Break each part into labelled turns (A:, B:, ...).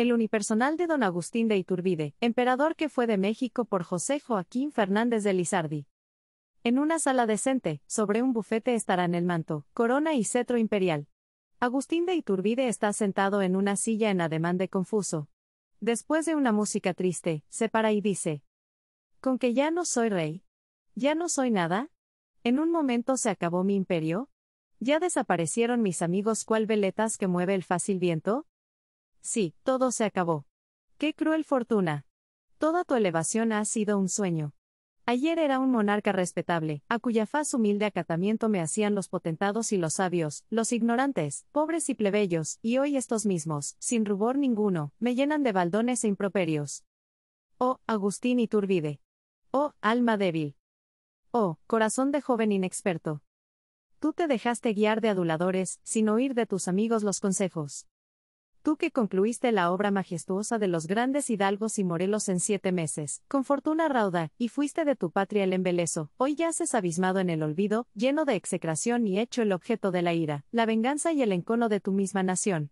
A: el unipersonal de don Agustín de Iturbide, emperador que fue de México por José Joaquín Fernández de Lizardi. En una sala decente, sobre un bufete estarán el manto, corona y cetro imperial. Agustín de Iturbide está sentado en una silla en ademán de confuso. Después de una música triste, se para y dice, ¿Con que ya no soy rey? ¿Ya no soy nada? ¿En un momento se acabó mi imperio? ¿Ya desaparecieron mis amigos cual veletas que mueve el fácil viento? Sí, todo se acabó. ¡Qué cruel fortuna! Toda tu elevación ha sido un sueño. Ayer era un monarca respetable, a cuya faz humilde acatamiento me hacían los potentados y los sabios, los ignorantes, pobres y plebeyos, y hoy estos mismos, sin rubor ninguno, me llenan de baldones e improperios. Oh, Agustín Turbide! Oh, alma débil. Oh, corazón de joven inexperto. Tú te dejaste guiar de aduladores, sin oír de tus amigos los consejos que concluiste la obra majestuosa de los grandes hidalgos y morelos en siete meses, con fortuna rauda, y fuiste de tu patria el embeleso, hoy yaces abismado en el olvido, lleno de execración y hecho el objeto de la ira, la venganza y el encono de tu misma nación.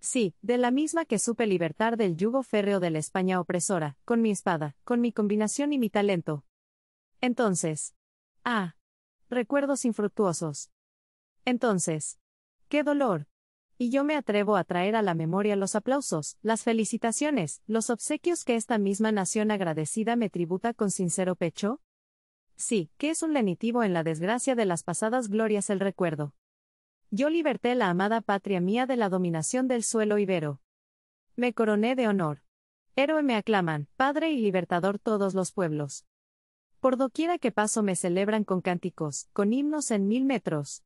A: Sí, de la misma que supe libertar del yugo férreo de la España opresora, con mi espada, con mi combinación y mi talento. Entonces. Ah. Recuerdos infructuosos. Entonces. ¡Qué dolor! y yo me atrevo a traer a la memoria los aplausos, las felicitaciones, los obsequios que esta misma nación agradecida me tributa con sincero pecho? Sí, que es un lenitivo en la desgracia de las pasadas glorias el recuerdo. Yo liberté la amada patria mía de la dominación del suelo ibero. Me coroné de honor. Héroe me aclaman, Padre y Libertador todos los pueblos. Por doquiera que paso me celebran con cánticos, con himnos en mil metros.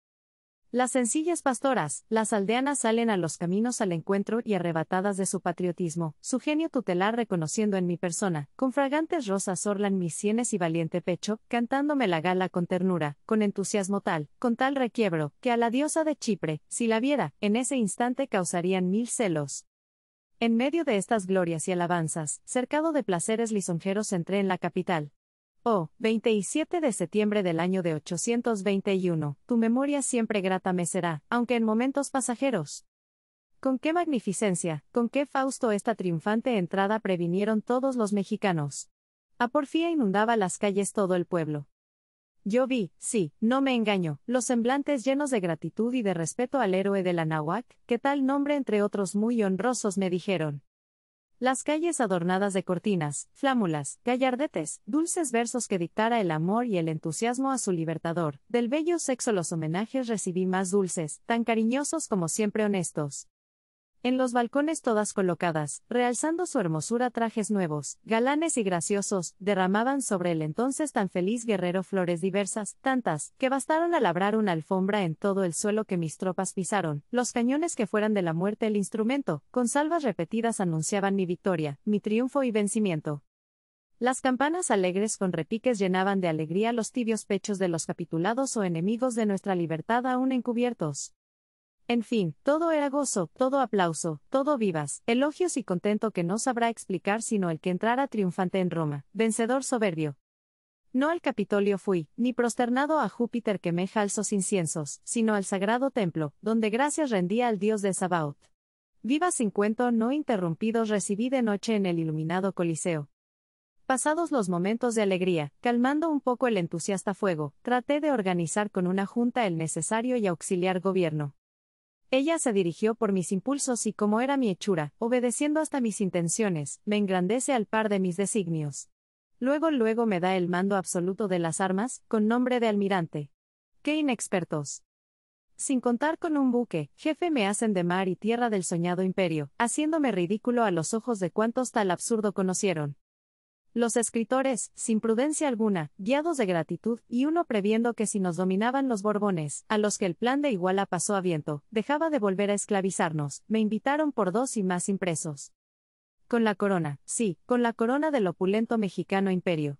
A: Las sencillas pastoras, las aldeanas salen a los caminos al encuentro y arrebatadas de su patriotismo, su genio tutelar reconociendo en mi persona, con fragantes rosas orlan mis sienes y valiente pecho, cantándome la gala con ternura, con entusiasmo tal, con tal requiebro, que a la diosa de Chipre, si la viera, en ese instante causarían mil celos. En medio de estas glorias y alabanzas, cercado de placeres lisonjeros entré en la capital. Oh, 27 de septiembre del año de 821, tu memoria siempre grata me será, aunque en momentos pasajeros. Con qué magnificencia, con qué fausto esta triunfante entrada previnieron todos los mexicanos. A porfía inundaba las calles todo el pueblo. Yo vi, sí, no me engaño, los semblantes llenos de gratitud y de respeto al héroe del Anahuac, que tal nombre entre otros muy honrosos me dijeron. Las calles adornadas de cortinas, flámulas, gallardetes, dulces versos que dictara el amor y el entusiasmo a su libertador, del bello sexo los homenajes recibí más dulces, tan cariñosos como siempre honestos. En los balcones todas colocadas, realzando su hermosura trajes nuevos, galanes y graciosos, derramaban sobre el entonces tan feliz guerrero flores diversas, tantas, que bastaron a labrar una alfombra en todo el suelo que mis tropas pisaron, los cañones que fueran de la muerte el instrumento, con salvas repetidas anunciaban mi victoria, mi triunfo y vencimiento. Las campanas alegres con repiques llenaban de alegría los tibios pechos de los capitulados o enemigos de nuestra libertad aún encubiertos. En fin, todo era gozo, todo aplauso, todo vivas, elogios y contento que no sabrá explicar sino el que entrara triunfante en Roma, vencedor soberbio. No al Capitolio fui, ni prosternado a Júpiter que me inciensos, sino al sagrado templo, donde gracias rendía al dios de Sabaoth. Vivas sin cuento no interrumpidos recibí de noche en el iluminado Coliseo. Pasados los momentos de alegría, calmando un poco el entusiasta fuego, traté de organizar con una junta el necesario y auxiliar gobierno. Ella se dirigió por mis impulsos y como era mi hechura, obedeciendo hasta mis intenciones, me engrandece al par de mis designios. Luego luego me da el mando absoluto de las armas, con nombre de almirante. ¡Qué inexpertos! Sin contar con un buque, jefe me hacen de mar y tierra del soñado imperio, haciéndome ridículo a los ojos de cuantos tal absurdo conocieron. Los escritores, sin prudencia alguna, guiados de gratitud, y uno previendo que si nos dominaban los Borbones, a los que el plan de Iguala pasó a viento, dejaba de volver a esclavizarnos, me invitaron por dos y más impresos. Con la corona, sí, con la corona del opulento mexicano imperio.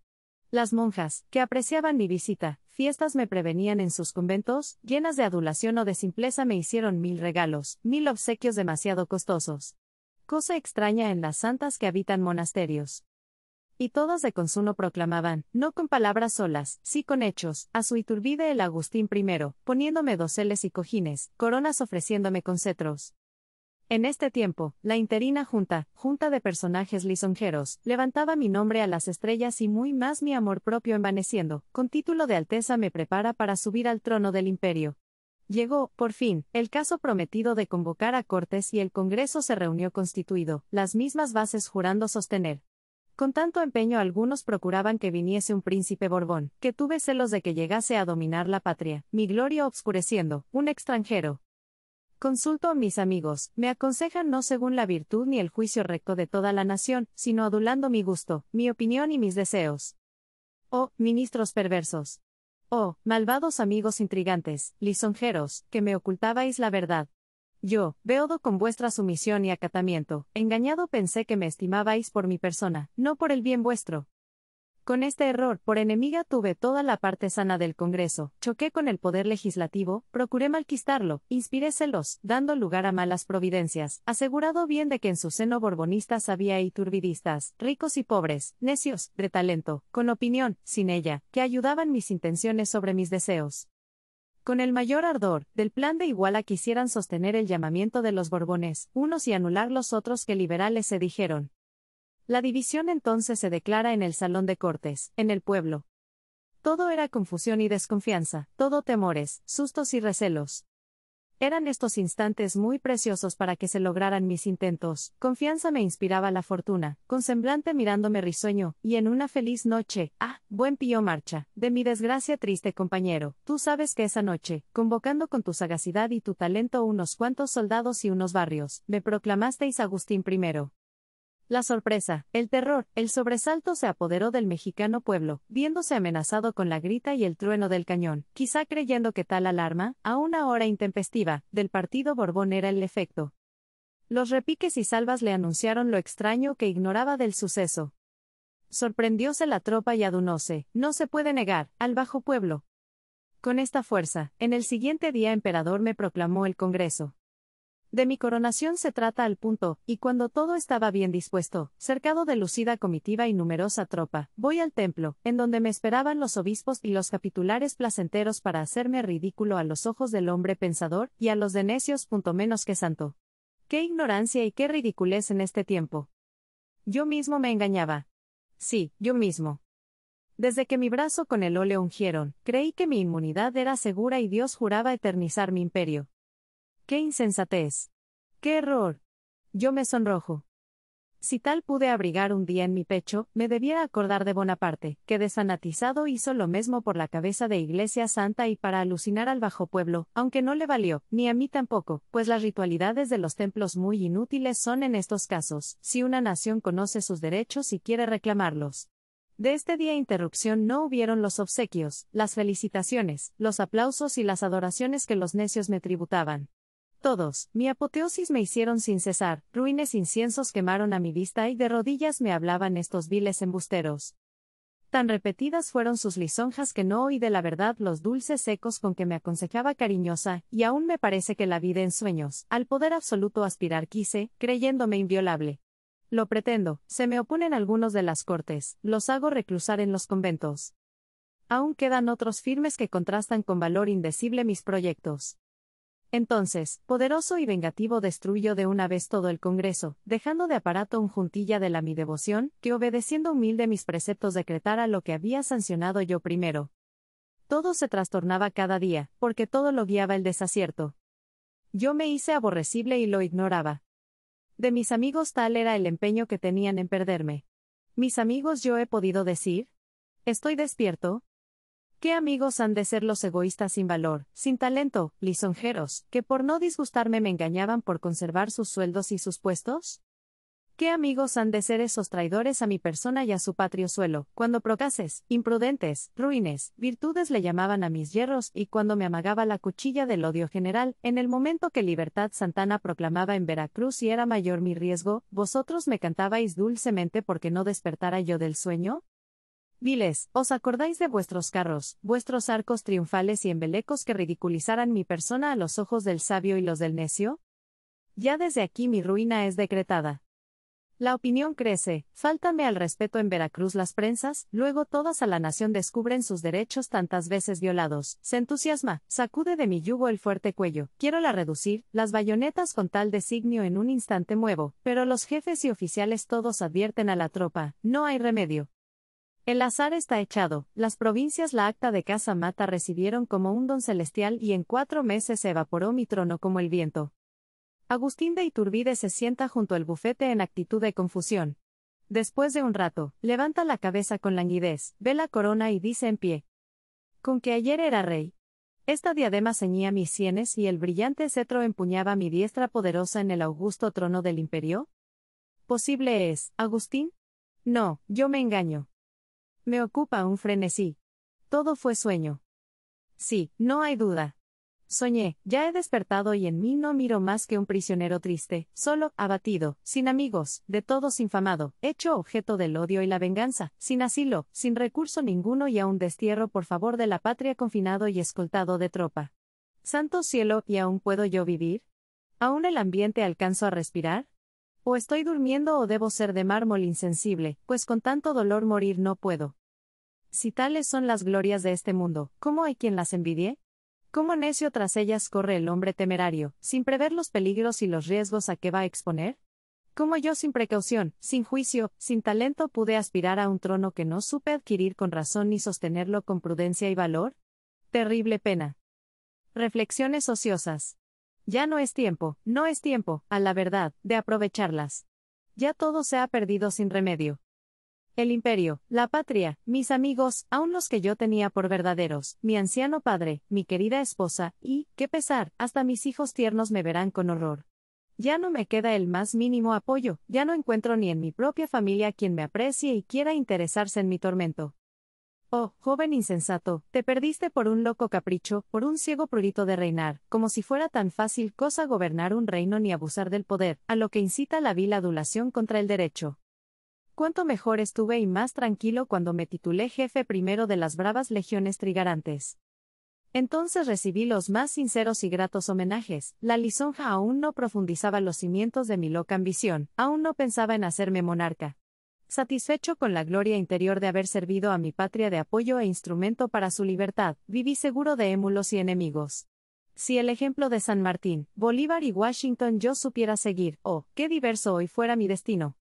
A: Las monjas, que apreciaban mi visita, fiestas me prevenían en sus conventos, llenas de adulación o de simpleza me hicieron mil regalos, mil obsequios demasiado costosos. Cosa extraña en las santas que habitan monasterios. Y todos de consuno proclamaban, no con palabras solas, sí con hechos, a su Iturbide el Agustín I, poniéndome doseles y cojines, coronas ofreciéndome con cetros. En este tiempo, la interina junta, junta de personajes lisonjeros, levantaba mi nombre a las estrellas y muy más mi amor propio envaneciendo, con título de Alteza me prepara para subir al trono del imperio. Llegó, por fin, el caso prometido de convocar a Cortes y el Congreso se reunió constituido, las mismas bases jurando sostener con tanto empeño algunos procuraban que viniese un príncipe Borbón, que tuve celos de que llegase a dominar la patria, mi gloria obscureciendo, un extranjero. Consulto a mis amigos, me aconsejan no según la virtud ni el juicio recto de toda la nación, sino adulando mi gusto, mi opinión y mis deseos. Oh, ministros perversos. Oh, malvados amigos intrigantes, lisonjeros, que me ocultabais la verdad. Yo, veodo con vuestra sumisión y acatamiento, engañado pensé que me estimabais por mi persona, no por el bien vuestro. Con este error, por enemiga tuve toda la parte sana del Congreso, choqué con el poder legislativo, procuré malquistarlo, inspiré celos, dando lugar a malas providencias, asegurado bien de que en su seno borbonistas había y turbidistas, ricos y pobres, necios, de talento, con opinión, sin ella, que ayudaban mis intenciones sobre mis deseos. Con el mayor ardor, del plan de Iguala quisieran sostener el llamamiento de los Borbones, unos y anular los otros que liberales se dijeron. La división entonces se declara en el Salón de Cortes, en el pueblo. Todo era confusión y desconfianza, todo temores, sustos y recelos. Eran estos instantes muy preciosos para que se lograran mis intentos. Confianza me inspiraba la fortuna, con semblante mirándome risueño, y en una feliz noche, ah, buen pío marcha, de mi desgracia triste compañero, tú sabes que esa noche, convocando con tu sagacidad y tu talento unos cuantos soldados y unos barrios, me proclamasteis Agustín I. La sorpresa, el terror, el sobresalto se apoderó del mexicano pueblo, viéndose amenazado con la grita y el trueno del cañón, quizá creyendo que tal alarma, a una hora intempestiva, del partido Borbón era el efecto. Los repiques y salvas le anunciaron lo extraño que ignoraba del suceso. Sorprendióse la tropa y adunóse, no se puede negar, al bajo pueblo. Con esta fuerza, en el siguiente día emperador me proclamó el Congreso. De mi coronación se trata al punto, y cuando todo estaba bien dispuesto, cercado de lucida comitiva y numerosa tropa, voy al templo, en donde me esperaban los obispos y los capitulares placenteros para hacerme ridículo a los ojos del hombre pensador, y a los de necios punto menos que santo. Qué ignorancia y qué ridiculez en este tiempo. Yo mismo me engañaba. Sí, yo mismo. Desde que mi brazo con el óleo ungieron, creí que mi inmunidad era segura y Dios juraba eternizar mi imperio. ¡Qué insensatez! ¡Qué error! Yo me sonrojo. Si tal pude abrigar un día en mi pecho, me debiera acordar de Bonaparte, que desanatizado hizo lo mismo por la cabeza de Iglesia Santa y para alucinar al bajo pueblo, aunque no le valió, ni a mí tampoco, pues las ritualidades de los templos muy inútiles son en estos casos, si una nación conoce sus derechos y quiere reclamarlos. De este día interrupción no hubieron los obsequios, las felicitaciones, los aplausos y las adoraciones que los necios me tributaban. Todos, mi apoteosis me hicieron sin cesar, ruines inciensos quemaron a mi vista y de rodillas me hablaban estos viles embusteros. Tan repetidas fueron sus lisonjas que no oí de la verdad los dulces ecos con que me aconsejaba cariñosa, y aún me parece que la vida en sueños, al poder absoluto aspirar quise, creyéndome inviolable. Lo pretendo, se me oponen algunos de las cortes, los hago reclusar en los conventos. Aún quedan otros firmes que contrastan con valor indecible mis proyectos. Entonces, poderoso y vengativo destruyó de una vez todo el Congreso, dejando de aparato un juntilla de la mi devoción, que obedeciendo humilde mis preceptos decretara lo que había sancionado yo primero. Todo se trastornaba cada día, porque todo lo guiaba el desacierto. Yo me hice aborrecible y lo ignoraba. De mis amigos tal era el empeño que tenían en perderme. Mis amigos yo he podido decir. Estoy despierto, ¿Qué amigos han de ser los egoístas sin valor, sin talento, lisonjeros, que por no disgustarme me engañaban por conservar sus sueldos y sus puestos? ¿Qué amigos han de ser esos traidores a mi persona y a su patrio suelo, cuando procaces, imprudentes, ruines, virtudes le llamaban a mis hierros, y cuando me amagaba la cuchilla del odio general, en el momento que Libertad Santana proclamaba en Veracruz y era mayor mi riesgo, vosotros me cantabais dulcemente porque no despertara yo del sueño? Viles, ¿os acordáis de vuestros carros, vuestros arcos triunfales y embelecos que ridiculizaran mi persona a los ojos del sabio y los del necio? Ya desde aquí mi ruina es decretada. La opinión crece, fáltame al respeto en Veracruz las prensas, luego todas a la nación descubren sus derechos tantas veces violados, se entusiasma, sacude de mi yugo el fuerte cuello, quiero la reducir, las bayonetas con tal designio en un instante muevo, pero los jefes y oficiales todos advierten a la tropa, no hay remedio, el azar está echado, las provincias la acta de casa mata recibieron como un don celestial y en cuatro meses se evaporó mi trono como el viento. Agustín de Iturbide se sienta junto al bufete en actitud de confusión. Después de un rato, levanta la cabeza con languidez, ve la corona y dice en pie. Con que ayer era rey. Esta diadema ceñía mis sienes y el brillante cetro empuñaba mi diestra poderosa en el augusto trono del imperio. ¿Posible es, Agustín? No, yo me engaño, me ocupa un frenesí. Todo fue sueño. Sí, no hay duda. Soñé, ya he despertado y en mí no miro más que un prisionero triste, solo, abatido, sin amigos, de todos infamado, hecho objeto del odio y la venganza, sin asilo, sin recurso ninguno y a un destierro por favor de la patria confinado y escoltado de tropa. Santo cielo, ¿y aún puedo yo vivir? ¿Aún el ambiente alcanzo a respirar? O estoy durmiendo o debo ser de mármol insensible, pues con tanto dolor morir no puedo. Si tales son las glorias de este mundo, ¿cómo hay quien las envidie? ¿Cómo necio tras ellas corre el hombre temerario, sin prever los peligros y los riesgos a que va a exponer? ¿Cómo yo sin precaución, sin juicio, sin talento pude aspirar a un trono que no supe adquirir con razón ni sostenerlo con prudencia y valor? Terrible pena. Reflexiones ociosas. Ya no es tiempo, no es tiempo, a la verdad, de aprovecharlas. Ya todo se ha perdido sin remedio. El imperio, la patria, mis amigos, aun los que yo tenía por verdaderos, mi anciano padre, mi querida esposa, y, qué pesar, hasta mis hijos tiernos me verán con horror. Ya no me queda el más mínimo apoyo, ya no encuentro ni en mi propia familia quien me aprecie y quiera interesarse en mi tormento. Oh, joven insensato, te perdiste por un loco capricho, por un ciego prurito de reinar, como si fuera tan fácil cosa gobernar un reino ni abusar del poder, a lo que incita la vil adulación contra el derecho. Cuánto mejor estuve y más tranquilo cuando me titulé jefe primero de las bravas legiones trigarantes. Entonces recibí los más sinceros y gratos homenajes. La lisonja aún no profundizaba los cimientos de mi loca ambición, aún no pensaba en hacerme monarca, satisfecho con la gloria interior de haber servido a mi patria de apoyo e instrumento para su libertad, viví seguro de émulos y enemigos. Si el ejemplo de San Martín, Bolívar y Washington yo supiera seguir, oh, qué diverso hoy fuera mi destino.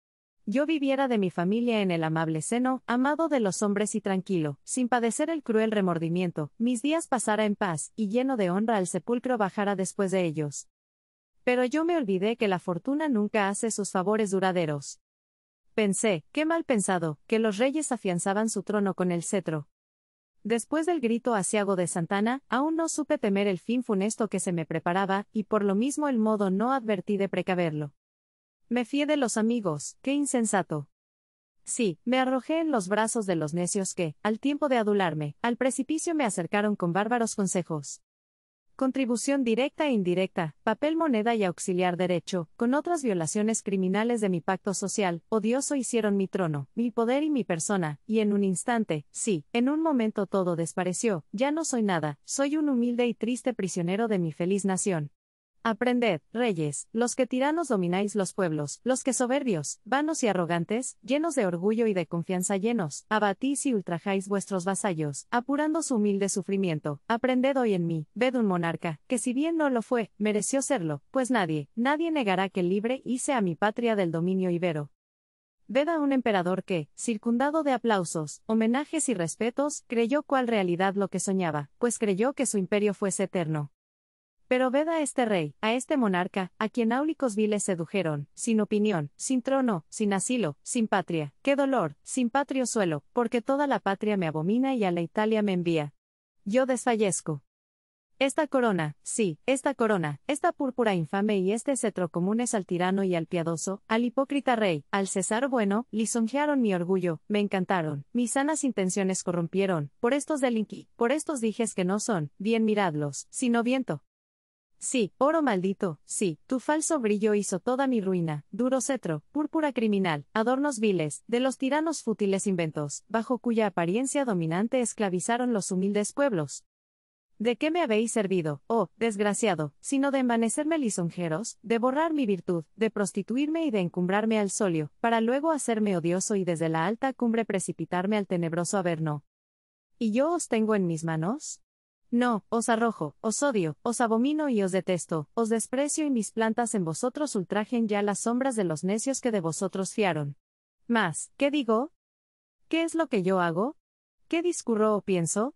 A: Yo viviera de mi familia en el amable seno, amado de los hombres y tranquilo, sin padecer el cruel remordimiento, mis días pasara en paz, y lleno de honra al sepulcro bajara después de ellos. Pero yo me olvidé que la fortuna nunca hace sus favores duraderos. Pensé, qué mal pensado, que los reyes afianzaban su trono con el cetro. Después del grito asiago de Santana, aún no supe temer el fin funesto que se me preparaba, y por lo mismo el modo no advertí de precaverlo. Me fié de los amigos, qué insensato. Sí, me arrojé en los brazos de los necios que, al tiempo de adularme, al precipicio me acercaron con bárbaros consejos contribución directa e indirecta, papel moneda y auxiliar derecho, con otras violaciones criminales de mi pacto social, odioso hicieron mi trono, mi poder y mi persona, y en un instante, sí, en un momento todo desapareció, ya no soy nada, soy un humilde y triste prisionero de mi feliz nación. Aprended, reyes, los que tiranos domináis los pueblos, los que soberbios, vanos y arrogantes, llenos de orgullo y de confianza llenos, abatís y ultrajáis vuestros vasallos, apurando su humilde sufrimiento. Aprended hoy en mí, ved un monarca, que si bien no lo fue, mereció serlo, pues nadie, nadie negará que libre hice a mi patria del dominio ibero. Ved a un emperador que, circundado de aplausos, homenajes y respetos, creyó cual realidad lo que soñaba, pues creyó que su imperio fuese eterno. Pero ved a este rey, a este monarca, a quien áulicos viles sedujeron, sin opinión, sin trono, sin asilo, sin patria, qué dolor, sin patrio suelo, porque toda la patria me abomina y a la Italia me envía. Yo desfallezco. Esta corona, sí, esta corona, esta púrpura infame y este cetro comunes al tirano y al piadoso, al hipócrita rey, al César bueno, lisonjearon mi orgullo, me encantaron, mis sanas intenciones corrompieron, por estos delinquí, por estos dijes que no son, bien miradlos, sino viento. Sí, oro maldito, sí, tu falso brillo hizo toda mi ruina, duro cetro, púrpura criminal, adornos viles, de los tiranos fútiles inventos, bajo cuya apariencia dominante esclavizaron los humildes pueblos. ¿De qué me habéis servido, oh, desgraciado, sino de envanecerme lisonjeros, de borrar mi virtud, de prostituirme y de encumbrarme al solio, para luego hacerme odioso y desde la alta cumbre precipitarme al tenebroso averno? ¿Y yo os tengo en mis manos? No, os arrojo, os odio, os abomino y os detesto, os desprecio y mis plantas en vosotros ultrajen ya las sombras de los necios que de vosotros fiaron. Mas, ¿qué digo? ¿Qué es lo que yo hago? ¿Qué discurro o pienso?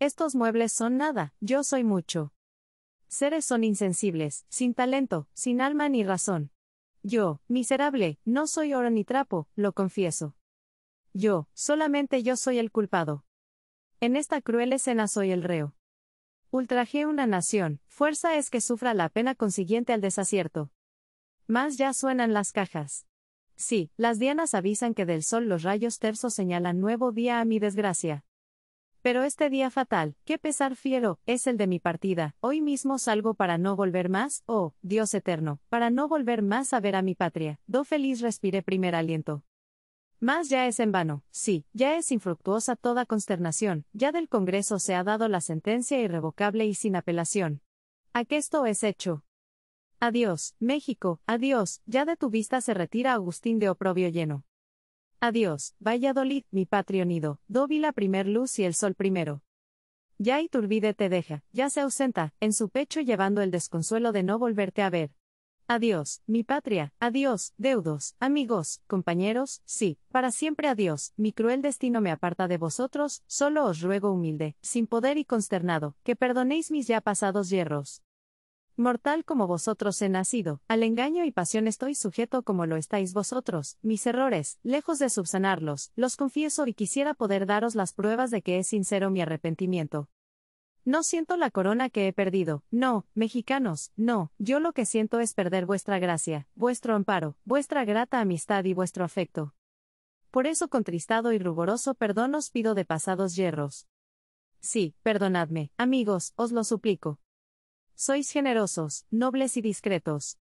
A: Estos muebles son nada, yo soy mucho. Seres son insensibles, sin talento, sin alma ni razón. Yo, miserable, no soy oro ni trapo, lo confieso. Yo, solamente yo soy el culpado. En esta cruel escena soy el reo. Ultraje una nación, fuerza es que sufra la pena consiguiente al desacierto. Más ya suenan las cajas. Sí, las dianas avisan que del sol los rayos tersos señalan nuevo día a mi desgracia. Pero este día fatal, qué pesar fiero, es el de mi partida, hoy mismo salgo para no volver más, oh, Dios eterno, para no volver más a ver a mi patria, do feliz respiré primer aliento. Más ya es en vano, sí, ya es infructuosa toda consternación, ya del Congreso se ha dado la sentencia irrevocable y sin apelación. esto es hecho. Adiós, México, adiós, ya de tu vista se retira Agustín de Oprobio lleno. Adiós, Valladolid, mi patrio nido, Dóvila la primer luz y el sol primero. Ya Iturbide te deja, ya se ausenta, en su pecho llevando el desconsuelo de no volverte a ver, Adiós, mi patria, adiós, deudos, amigos, compañeros, sí, para siempre adiós, mi cruel destino me aparta de vosotros, solo os ruego humilde, sin poder y consternado, que perdonéis mis ya pasados yerros. Mortal como vosotros he nacido, al engaño y pasión estoy sujeto como lo estáis vosotros, mis errores, lejos de subsanarlos, los confieso y quisiera poder daros las pruebas de que es sincero mi arrepentimiento. No siento la corona que he perdido, no, mexicanos, no, yo lo que siento es perder vuestra gracia, vuestro amparo, vuestra grata amistad y vuestro afecto. Por eso contristado y ruboroso perdón os pido de pasados yerros. Sí, perdonadme, amigos, os lo suplico. Sois generosos, nobles y discretos.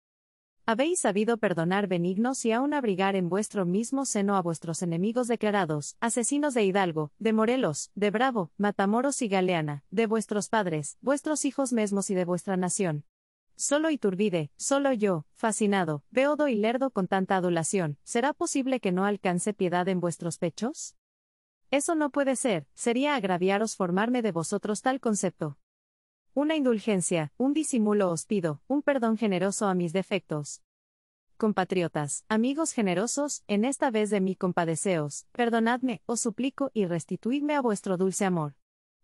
A: Habéis sabido perdonar benignos y aun abrigar en vuestro mismo seno a vuestros enemigos declarados, asesinos de Hidalgo, de Morelos, de Bravo, Matamoros y Galeana, de vuestros padres, vuestros hijos mesmos y de vuestra nación. Solo Iturbide, solo yo, fascinado, beodo y lerdo con tanta adulación, ¿será posible que no alcance piedad en vuestros pechos? Eso no puede ser, sería agraviaros formarme de vosotros tal concepto una indulgencia, un disimulo os pido, un perdón generoso a mis defectos. Compatriotas, amigos generosos, en esta vez de mí compadeceos, perdonadme, os suplico, y restituidme a vuestro dulce amor.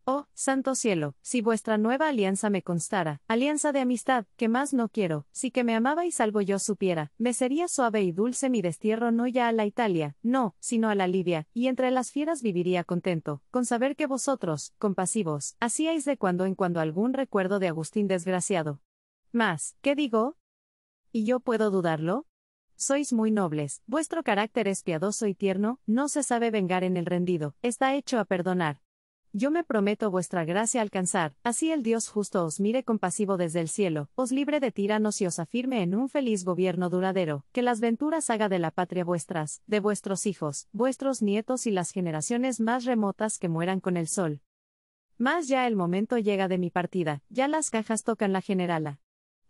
A: Oh, santo cielo, si vuestra nueva alianza me constara, alianza de amistad, que más no quiero, si que me amabais algo yo supiera, me sería suave y dulce mi destierro no ya a la Italia, no, sino a la Libia, y entre las fieras viviría contento, con saber que vosotros, compasivos, hacíais de cuando en cuando algún recuerdo de Agustín desgraciado. Más, ¿qué digo? ¿Y yo puedo dudarlo? sois muy nobles, vuestro carácter es piadoso y tierno, no se sabe vengar en el rendido, está hecho a perdonar. Yo me prometo vuestra gracia alcanzar, así el Dios justo os mire compasivo desde el cielo, os libre de tiranos y os afirme en un feliz gobierno duradero, que las venturas haga de la patria vuestras, de vuestros hijos, vuestros nietos y las generaciones más remotas que mueran con el sol. Más ya el momento llega de mi partida, ya las cajas tocan la generala.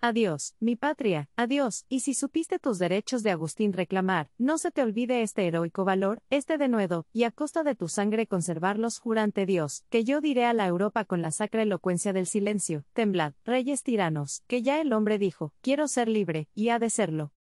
A: Adiós, mi patria, adiós, y si supiste tus derechos de Agustín reclamar, no se te olvide este heroico valor, este denuedo, y a costa de tu sangre conservarlos jurante Dios, que yo diré a la Europa con la sacra elocuencia del silencio, temblad, reyes tiranos, que ya el hombre dijo, quiero ser libre, y ha de serlo.